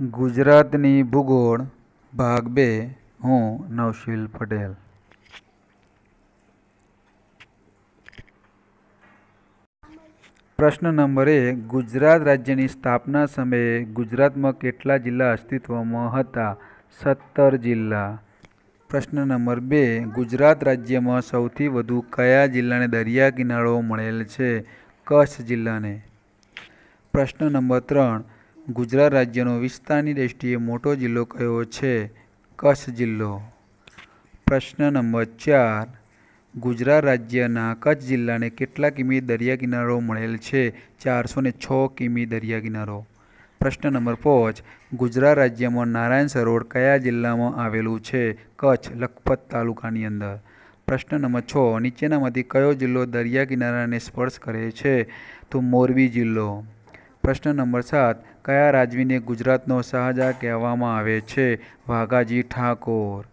ગુજરાતની ભૂગોળ ભાગ બે હું નવશીલ પટેલ પ્રશ્ન નંબર એક ગુજરાત રાજ્યની સ્થાપના સમયે ગુજરાતમાં કેટલા જિલ્લા અસ્તિત્વમાં હતા સત્તર જિલ્લા પ્રશ્ન નંબર બે ગુજરાત રાજ્યમાં સૌથી વધુ કયા જિલ્લાને દરિયા કિનારો મળેલ છે કચ્છ જિલ્લાને પ્રશ્ન નંબર ત્રણ ગુજરાત રાજ્યનો વિસ્તારની દ્રષ્ટિએ મોટો જિલ્લો કયો છે કચ્છ જિલ્લો પ્રશ્ન નંબર ચાર ગુજરાત રાજ્યના કચ્છ જિલ્લાને કેટલા કિમી દરિયા કિનારો મળેલ છે ચારસો ને છ કિમી દરિયા કિનારો પ્રશ્ન નંબર પાંચ ગુજરાત રાજ્યમાં નારાયણ સરોવર કયા જિલ્લામાં આવેલું છે કચ્છ લખપત તાલુકાની અંદર પ્રશ્ન નંબર છ નીચેનામાંથી કયો જિલ્લો દરિયા કિનારાને સ્પર્શ કરે છે તો મોરબી જિલ્લો પ્રશ્ન નંબર સાત કયા રાજવીને ગુજરાતનો શાહજા કહેવામાં આવે છે વાઘાજી ઠાકોર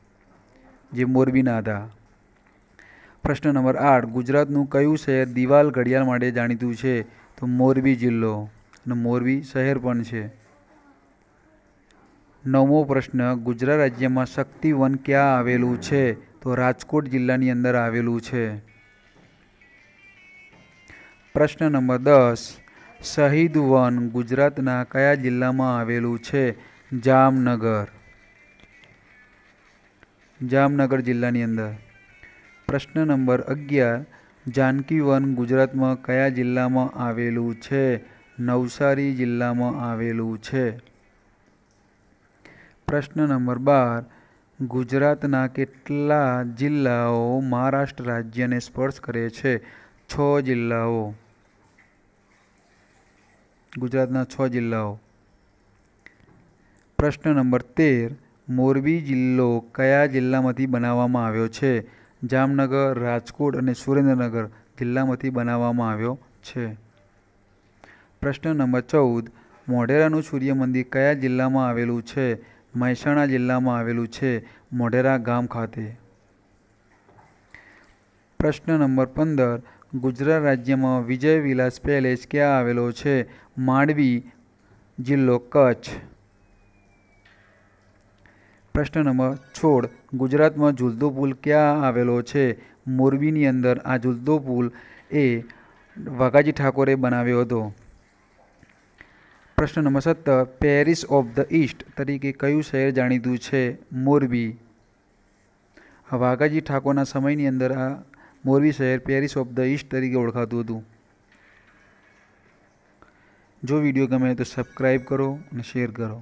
જે મોરબીના હતા પ્રશ્ન નંબર આઠ ગુજરાતનું કયું શહેર દિવાલ ઘડિયાળ માટે જાણીતું છે તો મોરબી જિલ્લો અને મોરબી શહેર પણ છે નવમો પ્રશ્ન ગુજરાત રાજ્યમાં શક્તિવન ક્યાં આવેલું છે તો રાજકોટ જિલ્લાની અંદર આવેલું છે પ્રશ્ન નંબર દસ શહીદ વન ગુજરાતના કયા જિલ્લામાં આવેલું છે જામનગર જામનગર જિલ્લાની અંદર પ્રશ્ન નંબર અગિયાર જાનકી વન ગુજરાતમાં કયા જિલ્લામાં આવેલું છે નવસારી જિલ્લામાં આવેલું છે પ્રશ્ન નંબર બાર ગુજરાતના કેટલા જિલ્લાઓ મહારાષ્ટ્ર રાજ્યને સ્પર્શ કરે છે છ જિલ્લાઓ ગુજરાતના છ જિલ્લાઓ પ્રશ્ન નંબર તેર મોરબી જિલ્લો કયા જિલ્લામાંથી બનાવવામાં આવ્યો છે જામનગર રાજકોટ અને સુરેન્દ્રનગર જિલ્લામાંથી બનાવવામાં આવ્યો છે પ્રશ્ન નંબર ચૌદ મોઢેરાનું સૂર્ય મંદિર કયા જિલ્લામાં આવેલું છે મહેસાણા જિલ્લામાં આવેલું છે મોઢેરા ગામ ખાતે પ્રશ્ન નંબર પંદર ગુજરાત રાજ્યમાં વિજય વિલાસ પેલેસ ક્યાં આવેલો છે માંડવી જિલ્લો કચ્છ પ્રશ્ન નંબર છોડ ગુજરાતમાં ઝુલતો પુલ ક્યાં આવેલો છે મોરબીની અંદર આ ઝૂલતો પુલ એ વાઘાજી ઠાકોરે બનાવ્યો હતો પ્રશ્ન નંબર સત્તર પેરિસ ઓફ ધ ઈસ્ટ તરીકે કયું શહેર જાણીતું છે મોરબી વાઘાજી ઠાકોરના સમયની અંદર આ મોરબી શહેર પેરિસ ઓફ ધ ઈસ્ટ તરીકે ઓળખાતું હતું જો વિડીયો ગમે તો સબસ્ક્રાઈબ કરો અને શેર કરો